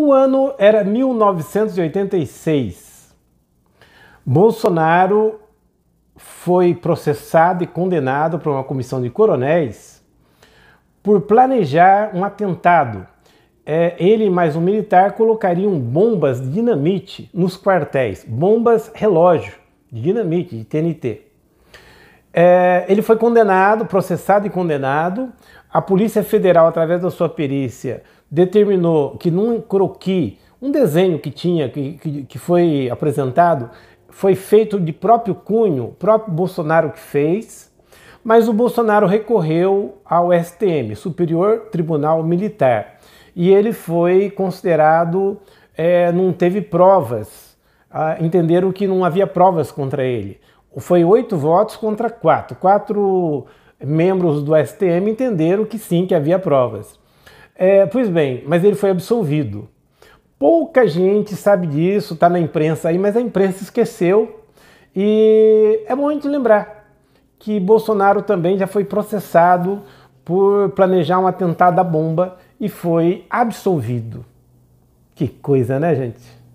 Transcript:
O ano era 1986. Bolsonaro foi processado e condenado por uma comissão de coronéis por planejar um atentado. É, ele mais um militar colocariam bombas de dinamite nos quartéis, bombas relógio de dinamite, de TNT. É, ele foi condenado, processado e condenado a Polícia Federal, através da sua perícia, determinou que num croqui, um desenho que tinha, que, que, que foi apresentado, foi feito de próprio cunho, próprio Bolsonaro que fez, mas o Bolsonaro recorreu ao STM, Superior Tribunal Militar, e ele foi considerado, é, não teve provas, ah, entenderam que não havia provas contra ele. Foi oito votos contra quatro, quatro membros do STM entenderam que sim, que havia provas. É, pois bem, mas ele foi absolvido. Pouca gente sabe disso, está na imprensa aí, mas a imprensa esqueceu. E é bom a gente lembrar que Bolsonaro também já foi processado por planejar um atentado à bomba e foi absolvido. Que coisa, né, gente?